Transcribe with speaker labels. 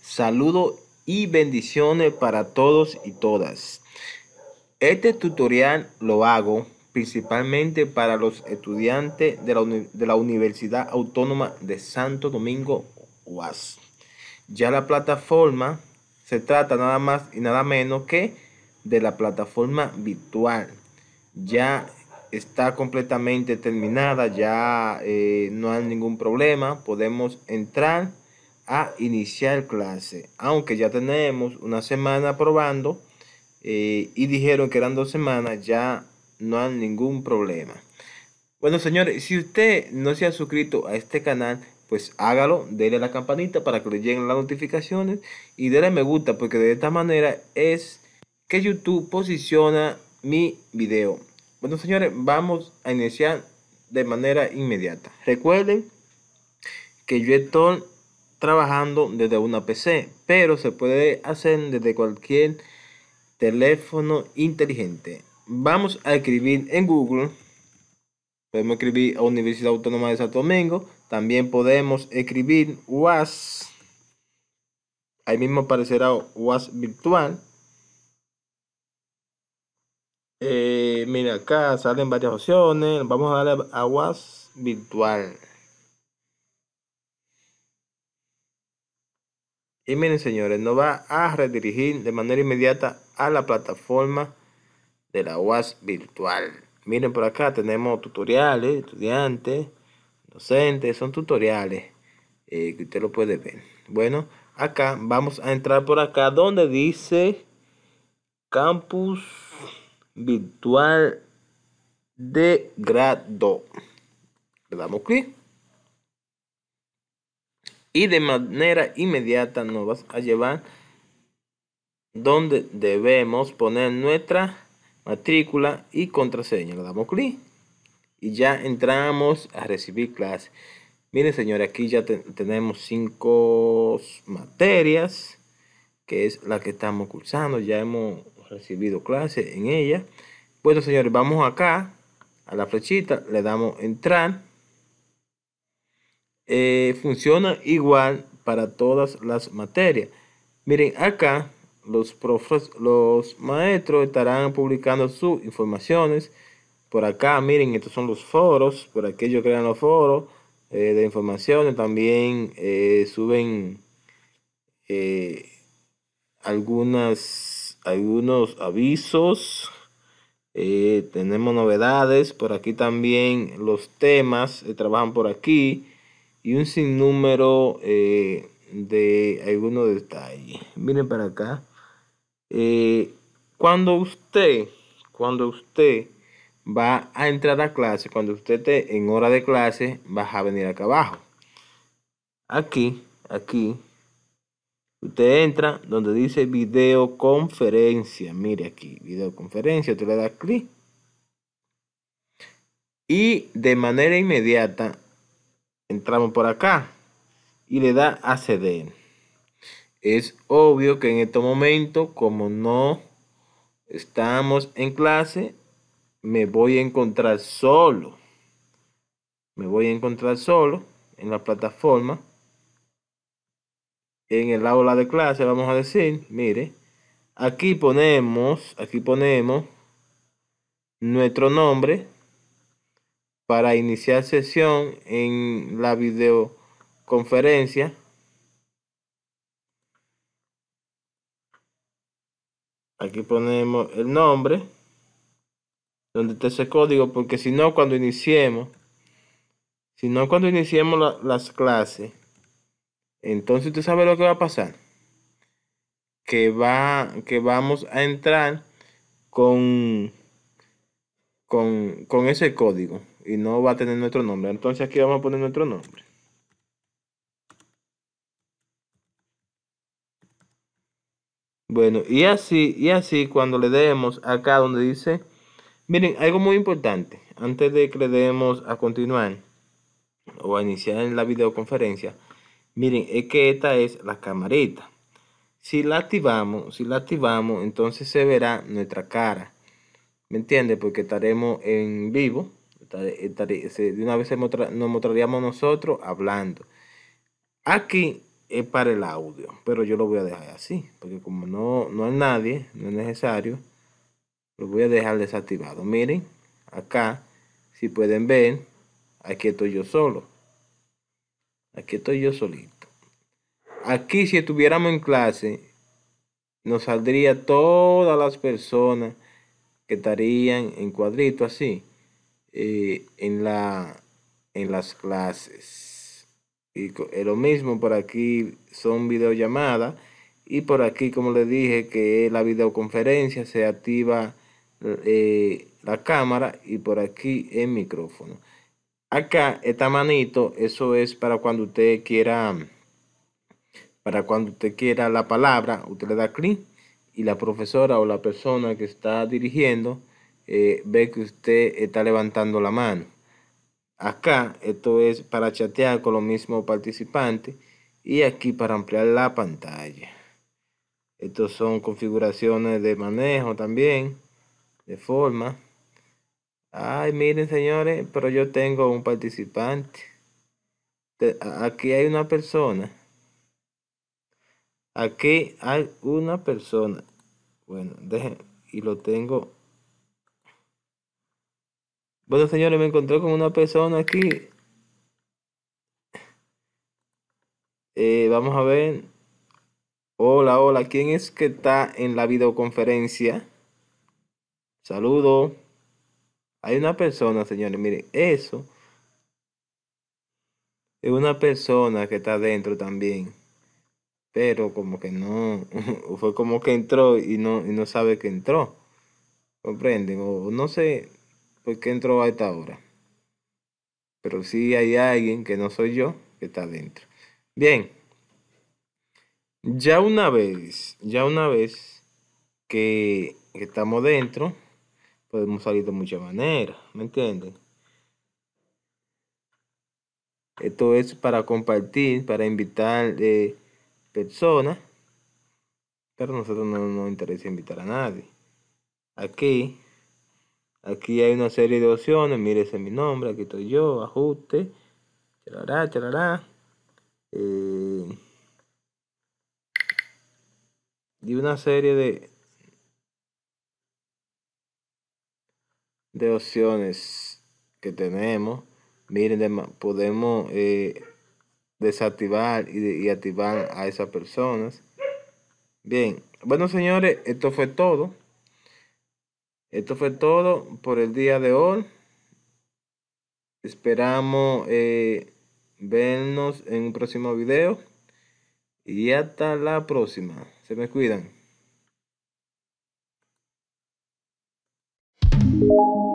Speaker 1: Saludos y bendiciones para todos y todas. Este tutorial lo hago principalmente para los estudiantes de la, Universidad Autónoma de Santo Domingo UAS. Ya la plataforma se trata nada más y nada menos que de la plataforma virtual. Ya está completamente terminada, ya eh, no hay ningún problema, podemos entrar a iniciar clase, aunque ya tenemos una semana probando eh, y dijeron que eran dos semanas, ya no hay ningún problema. Bueno señores, si usted no se ha suscrito a este canal, pues hágalo, dele a la campanita para que le lleguen las notificaciones y dele me gusta porque de esta manera es que YouTube posiciona mi video. Bueno, señores, vamos a iniciar de manera inmediata. Recuerden que yo estoy trabajando desde una PC, pero se puede hacer desde cualquier teléfono inteligente. Vamos a escribir en Google. Podemos escribir a Universidad Autónoma de Santo Domingo. También podemos escribir UAS. Ahí mismo aparecerá UAS virtual. Eh, mira, acá salen varias opciones. Vamos a darle a WAS virtual. Y miren señores, nos va a redirigir de manera inmediata a la plataforma de la UAS virtual. Miren por acá tenemos tutoriales, estudiantes, docentes, son tutoriales eh, que usted lo puede ver. Bueno, acá vamos a entrar por acá donde dice campus virtual de grado. Le damos clic. Y de manera inmediata nos vas a llevar donde debemos poner nuestra matrícula y contraseña. Le damos clic. Y ya entramos a recibir clase. Miren señores, aquí ya tenemos cinco materias, que es la que estamos cursando. Ya hemos recibido clase en ella. Bueno, señores, vamos acá a la flechita, le damos entrar. Eh, funciona igual para todas las materias. Miren, acá los, profes, los maestros estarán publicando sus informaciones. Por acá, miren, estos son los foros. Por aquellos que crean los foros eh, de informaciones. También eh, suben algunas algunos avisos. Eh, tenemos novedades. Por aquí también los temas se eh, trabajan por aquí. Y un sinnúmero eh, de algunos detalles. Miren para acá. cuando usted, cuando usted va a entrar a clase, cuando usted esté en hora de clase, va a venir acá abajo. Aquí, aquí, Usted entra donde dice videoconferencia. Mire aquí, videoconferencia. Usted le da clic. Y de manera inmediata entramos por acá y le da acceder. Es obvio que en este momento, como no estamos en clase, me voy a encontrar solo. Me voy a encontrar solo en la plataforma en el aula de clase, vamos a decir, mire, aquí ponemos, aquí ponemos nuestro nombre para iniciar sesión en la videoconferencia. Aquí ponemos el nombre donde está ese código porque si no cuando iniciemos, si no cuando iniciemos las clases entonces usted sabe lo que va a pasar. Que, va, que vamos a entrar con, con, ese código y no va a tener nuestro nombre. Entonces aquí vamos a poner nuestro nombre. Bueno, y así, y así cuando le demos acá donde dice, miren, algo muy importante, antes de que le demos a continuar o a iniciar en la videoconferencia, Miren, es que esta es la camarita. Si la activamos, si la activamos, entonces se verá nuestra cara. ¿Me entiende? Porque estaremos en vivo. de una vez nos mostraríamos nosotros hablando. Aquí es para el audio, pero yo lo voy a dejar así, porque como no, no hay nadie, no es necesario, lo voy a dejar desactivado. Miren, acá, si pueden ver, aquí estoy yo solo. Aquí estoy yo solito. Aquí si estuviéramos en clase, nos saldría todas las personas que estarían en cuadrito así, eh, en, la, en las clases. Y lo mismo por aquí son videollamadas y por aquí, como les dije, que es la videoconferencia, se activa eh, la cámara y por aquí el micrófono. Acá, esta manito, eso es para cuando usted quiera, para cuando usted quiera la palabra, usted le da clic y la profesora o la persona que está dirigiendo eh, ve que usted está levantando la mano. Acá, esto es para chatear con los mismos participantes y aquí para ampliar la pantalla. Estos son configuraciones de manejo también, de forma. Ay, miren señores, pero yo tengo un participante. aquí hay una persona. Aquí hay una persona. Bueno, dejen. Y lo tengo. Bueno, señores, me encontré con una persona aquí. Eh, vamos a ver. Hola, hola. ¿Quién es que está en la videoconferencia? Saludos. Hay una persona, señores, miren, eso es una persona que está dentro también. Pero como que no, fue como que entró y no, no sabe que entró. ¿Comprenden? O no sé por qué entró a esta hora. Pero sí hay alguien que no soy yo que está dentro. Bien. Ya una vez, ya una vez que, que estamos dentro, podemos salir de muchas maneras, ¿me entienden? Esto es para compartir, para invitar eh, personas, pero nosotros no nos interesa invitar a nadie. Aquí, aquí hay una serie de opciones, mírese mi nombre, aquí estoy yo, ajuste, charará, charará. Eh, y una serie de, de opciones que tenemos, miren, podemos eh, desactivar y, activar a esas personas. Bien, bueno señores, esto fue todo. Esto fue todo por el día de hoy. Esperamos eh, vernos en un próximo video. Y hasta la próxima. Se me cuidan. you